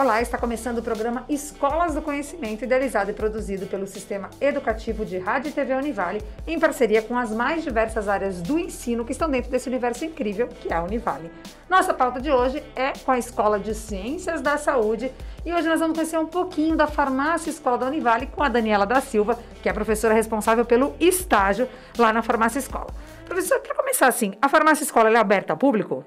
Olá, está começando o programa Escolas do Conhecimento, idealizado e produzido pelo Sistema Educativo de Rádio e TV Univale, em parceria com as mais diversas áreas do ensino que estão dentro desse universo incrível que é a Univale. Nossa pauta de hoje é com a Escola de Ciências da Saúde e hoje nós vamos conhecer um pouquinho da Farmácia Escola da Univale com a Daniela da Silva, que é a professora responsável pelo estágio lá na Farmácia Escola. Professora, para começar assim, a Farmácia Escola é aberta ao público?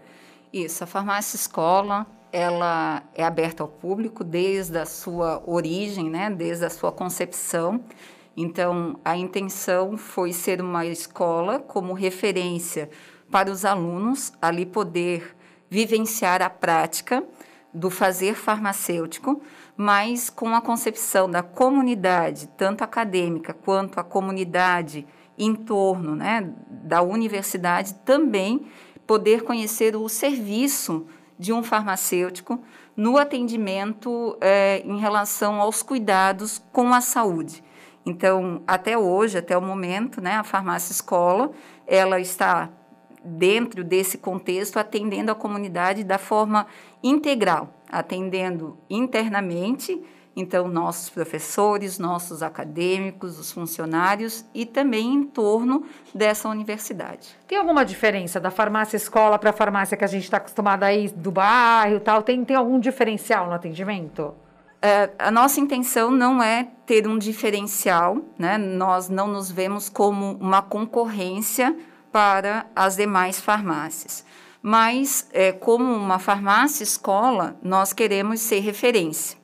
Isso, a Farmácia Escola ela é aberta ao público desde a sua origem, né, desde a sua concepção. Então, a intenção foi ser uma escola como referência para os alunos ali poder vivenciar a prática do fazer farmacêutico, mas com a concepção da comunidade, tanto acadêmica quanto a comunidade em torno né, da universidade, também poder conhecer o serviço de um farmacêutico no atendimento é, em relação aos cuidados com a saúde. Então, até hoje, até o momento, né, a farmácia escola, ela está dentro desse contexto atendendo a comunidade da forma integral, atendendo internamente então, nossos professores, nossos acadêmicos, os funcionários e também em torno dessa universidade. Tem alguma diferença da farmácia escola para a farmácia que a gente está acostumado aí do bairro tal? Tem, tem algum diferencial no atendimento? É, a nossa intenção não é ter um diferencial, né? nós não nos vemos como uma concorrência para as demais farmácias. Mas, é, como uma farmácia escola, nós queremos ser referência.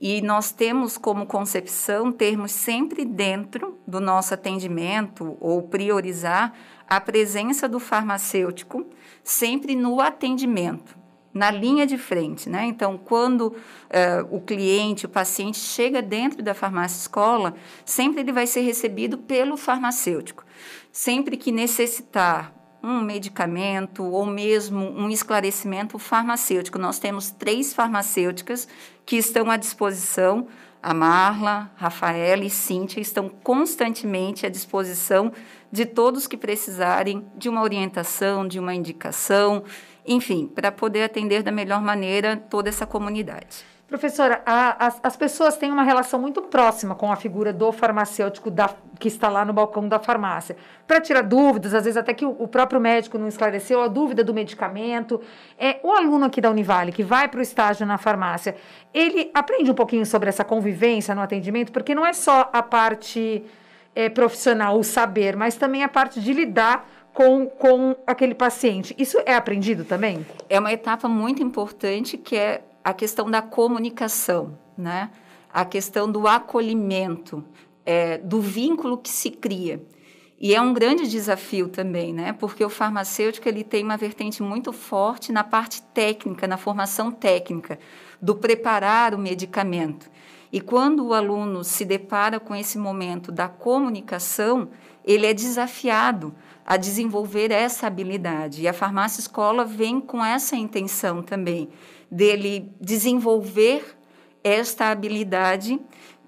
E nós temos como concepção termos sempre dentro do nosso atendimento ou priorizar a presença do farmacêutico sempre no atendimento, na linha de frente. Né? Então, quando eh, o cliente, o paciente chega dentro da farmácia escola, sempre ele vai ser recebido pelo farmacêutico. Sempre que necessitar um medicamento ou mesmo um esclarecimento farmacêutico. Nós temos três farmacêuticas que estão à disposição. A Marla, Rafaela e Cíntia estão constantemente à disposição de todos que precisarem de uma orientação, de uma indicação, enfim, para poder atender da melhor maneira toda essa comunidade. Professora, a, as, as, pessoas têm uma relação muito próxima com a figura do farmacêutico da, que está lá no balcão da farmácia. Para tirar dúvidas, às vezes até que o, o, próprio médico não esclareceu a dúvida do medicamento. É, o aluno aqui da Univale, que vai para o estágio na farmácia, ele aprende um pouquinho sobre essa convivência no atendimento, porque não é só a parte é, profissional, o saber, mas também a parte de lidar com, com aquele paciente. Isso é aprendido também? É uma etapa muito importante que é a questão da comunicação, né? a questão do acolhimento, é, do vínculo que se cria. E é um grande desafio também, né? Porque o farmacêutico ele tem uma vertente muito forte na parte técnica, na formação técnica, do preparar o medicamento. E quando o aluno se depara com esse momento da comunicação, ele é desafiado a desenvolver essa habilidade. E a farmácia escola vem com essa intenção também dele desenvolver esta habilidade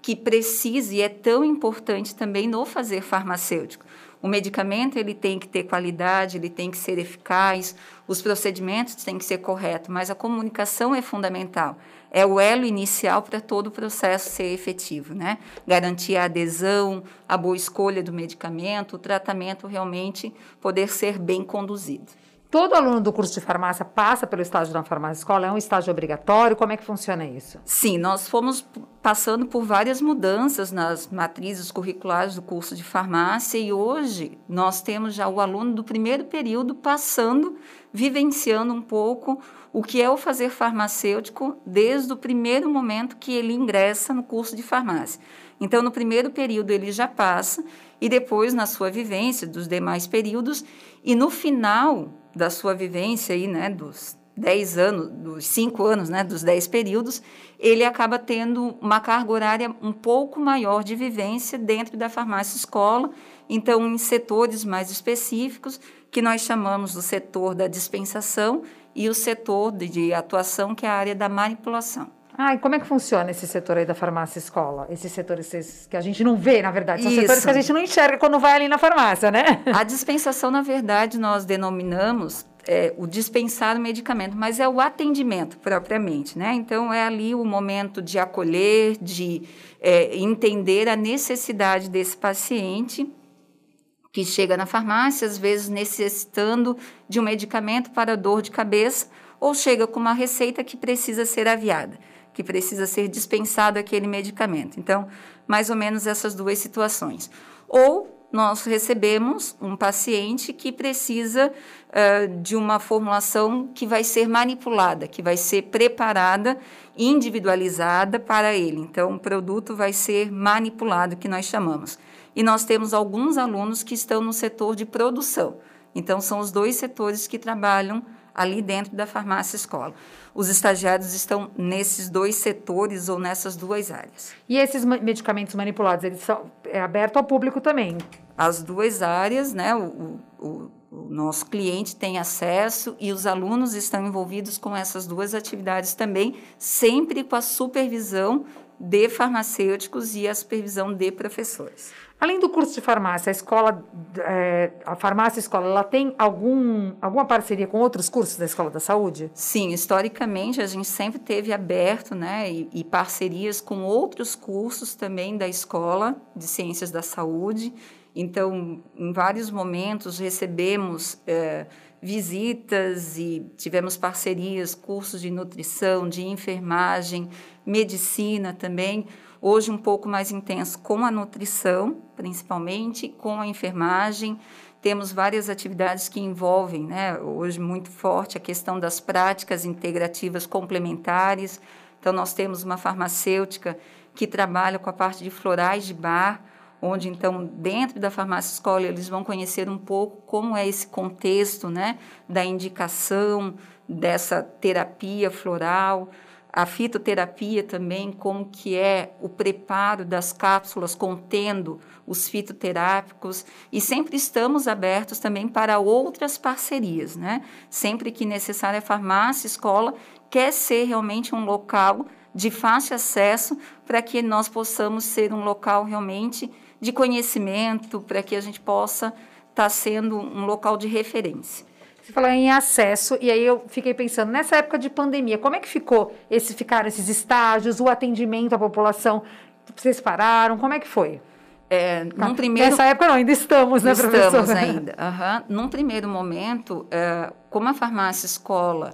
que precisa e é tão importante também no fazer farmacêutico. O medicamento ele tem que ter qualidade, ele tem que ser eficaz, os procedimentos têm que ser corretos, mas a comunicação é fundamental. É o elo inicial para todo o processo ser efetivo, né? Garantir a adesão, a boa escolha do medicamento, o tratamento realmente poder ser bem conduzido. Todo aluno do curso de farmácia passa pelo estágio na farmácia escola? É um estágio obrigatório? Como é que funciona isso? Sim, nós fomos passando por várias mudanças nas matrizes curriculares do curso de farmácia e hoje nós temos já o aluno do primeiro período passando vivenciando um pouco o que é o fazer farmacêutico desde o primeiro momento que ele ingressa no curso de farmácia. Então, no primeiro período ele já passa e depois na sua vivência dos demais períodos e no final da sua vivência aí, né, dos 10 anos, dos 5 anos, né, dos 10 períodos, ele acaba tendo uma carga horária um pouco maior de vivência dentro da farmácia escola, então em setores mais específicos, que nós chamamos do setor da dispensação e o setor de, de atuação, que é a área da manipulação. Ah, e como é que funciona esse setor aí da farmácia escola? Esses setores que a gente não vê, na verdade, são Isso. setores que a gente não enxerga quando vai ali na farmácia, né? A dispensação, na verdade, nós denominamos é, o dispensar o medicamento, mas é o atendimento propriamente, né? Então é ali o momento de acolher, de é, entender a necessidade desse paciente que chega na farmácia, às vezes necessitando de um medicamento para dor de cabeça, ou chega com uma receita que precisa ser aviada, que precisa ser dispensado aquele medicamento. Então, mais ou menos essas duas situações. Ou nós recebemos um paciente que precisa uh, de uma formulação que vai ser manipulada, que vai ser preparada, individualizada para ele. Então, o produto vai ser manipulado, que nós chamamos. E nós temos alguns alunos que estão no setor de produção. Então, são os dois setores que trabalham ali dentro da farmácia escola. Os estagiários estão nesses dois setores ou nessas duas áreas. E esses medicamentos manipulados, eles são é aberto ao público também? As duas áreas, né? O, o, o nosso cliente tem acesso e os alunos estão envolvidos com essas duas atividades também, sempre com a supervisão de farmacêuticos e a supervisão de professores. Além do curso de farmácia, a escola, é, a farmácia escola, ela tem algum, alguma parceria com outros cursos da escola da saúde? Sim, historicamente a gente sempre teve aberto, né, e, e parcerias com outros cursos também da escola de ciências da saúde. Então, em vários momentos recebemos é, visitas e tivemos parcerias, cursos de nutrição, de enfermagem, medicina também hoje um pouco mais intenso com a nutrição, principalmente, com a enfermagem. Temos várias atividades que envolvem, né, hoje muito forte, a questão das práticas integrativas complementares. Então, nós temos uma farmacêutica que trabalha com a parte de florais de bar, onde então dentro da farmácia escola eles vão conhecer um pouco como é esse contexto, né, da indicação dessa terapia floral a fitoterapia também, como que é o preparo das cápsulas contendo os fitoterápicos e sempre estamos abertos também para outras parcerias, né? Sempre que necessário a farmácia, a escola quer ser realmente um local de fácil acesso para que nós possamos ser um local realmente de conhecimento, para que a gente possa estar tá sendo um local de referência. Você falou em acesso, e aí eu fiquei pensando, nessa época de pandemia, como é que ficou esse, ficaram esses estágios, o atendimento à população? Vocês pararam? Como é que foi? É, tá. primeiro... Nessa época não, ainda estamos, né, estamos professora? Estamos ainda. Uhum. Num primeiro momento, é, como a farmácia escola,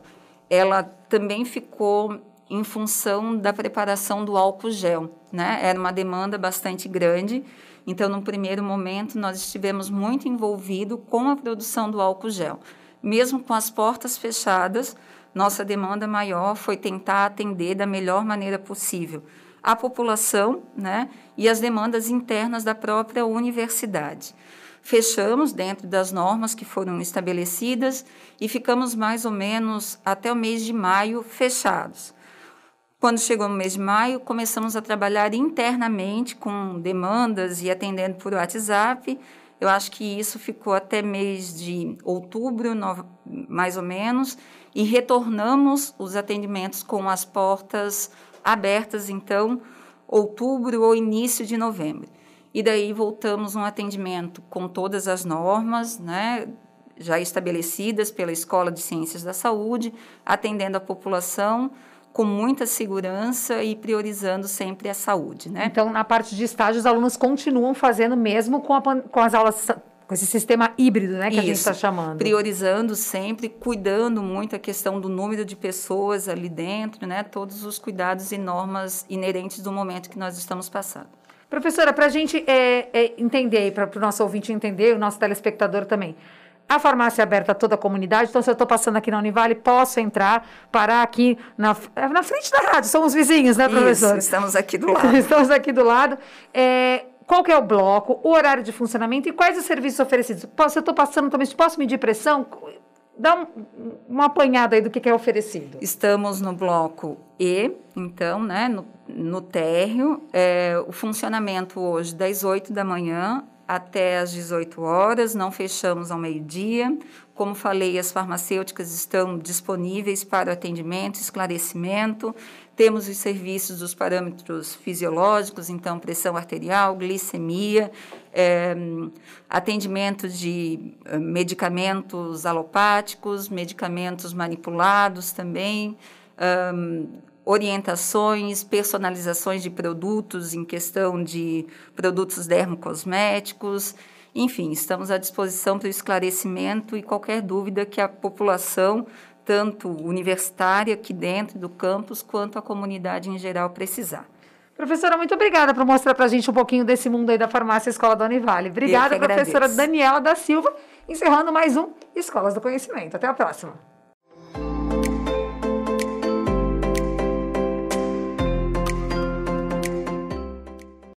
ela também ficou em função da preparação do álcool gel, né? Era uma demanda bastante grande. Então, num primeiro momento, nós estivemos muito envolvidos com a produção do álcool gel mesmo com as portas fechadas, nossa demanda maior foi tentar atender da melhor maneira possível a população né, e as demandas internas da própria universidade. Fechamos dentro das normas que foram estabelecidas e ficamos mais ou menos até o mês de maio fechados. Quando chegou o mês de maio, começamos a trabalhar internamente com demandas e atendendo por WhatsApp eu acho que isso ficou até mês de outubro, no, mais ou menos, e retornamos os atendimentos com as portas abertas, então, outubro ou início de novembro. E daí voltamos um atendimento com todas as normas, né, já estabelecidas pela Escola de Ciências da Saúde, atendendo a população com muita segurança e priorizando sempre a saúde, né? Então, na parte de estágio, os alunos continuam fazendo mesmo com, a, com as aulas com esse sistema híbrido, né, que Isso, a gente está chamando. Priorizando sempre, cuidando muito a questão do número de pessoas ali dentro, né, todos os cuidados e normas inerentes do momento que nós estamos passando. Professora, para a gente é, é, entender, para o nosso ouvinte entender, o nosso telespectador também, a farmácia é aberta a toda a comunidade, então se eu estou passando aqui na Univale, posso entrar, parar aqui na, é na frente da rádio, somos vizinhos, né, professor? estamos aqui do lado. estamos aqui do lado. É, qual que é o bloco, o horário de funcionamento e quais os serviços oferecidos? Posso, se eu estou passando também, posso medir pressão? Dá um, uma apanhada aí do que, que é oferecido. Estamos no bloco e, então, né, no, no térreo, é, o funcionamento hoje, das 8 da manhã até às 18 horas, não fechamos ao meio-dia. Como falei, as farmacêuticas estão disponíveis para atendimento, esclarecimento. Temos os serviços dos parâmetros fisiológicos, então pressão arterial, glicemia, é, atendimento de eh, medicamentos alopáticos, medicamentos manipulados também orientações, personalizações de produtos em questão de produtos dermocosméticos. Enfim, estamos à disposição para o esclarecimento e qualquer dúvida que a população, tanto universitária aqui dentro do campus, quanto a comunidade em geral, precisar. Professora, muito obrigada por mostrar para a gente um pouquinho desse mundo aí da farmácia Escola Dona Vale. Obrigada, professora Daniela da Silva, encerrando mais um Escolas do Conhecimento. Até a próxima.